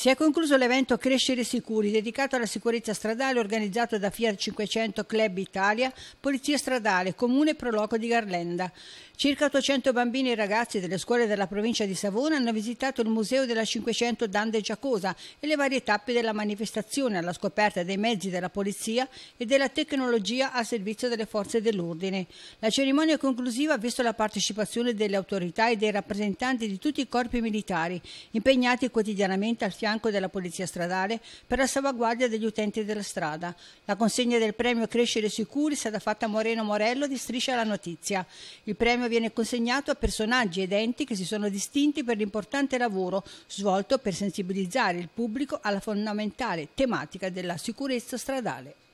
Si è concluso l'evento Crescere Sicuri, dedicato alla sicurezza stradale organizzato da Fiat 500 Club Italia, Polizia Stradale, Comune Proloco di Garlenda. Circa 800 bambini e ragazzi delle scuole della provincia di Savona hanno visitato il Museo della 500 Dande Giacosa e le varie tappe della manifestazione alla scoperta dei mezzi della polizia e della tecnologia a servizio delle forze dell'ordine. La cerimonia conclusiva ha visto la partecipazione delle autorità e dei rappresentanti di tutti i corpi militari, impegnati quotidianamente al fianco fianco della Polizia Stradale per la salvaguardia degli utenti della strada. La consegna del premio Crescere Sicuri è stata fatta a Moreno Morello di Striscia la Notizia. Il premio viene consegnato a personaggi ed enti che si sono distinti per l'importante lavoro svolto per sensibilizzare il pubblico alla fondamentale tematica della sicurezza stradale.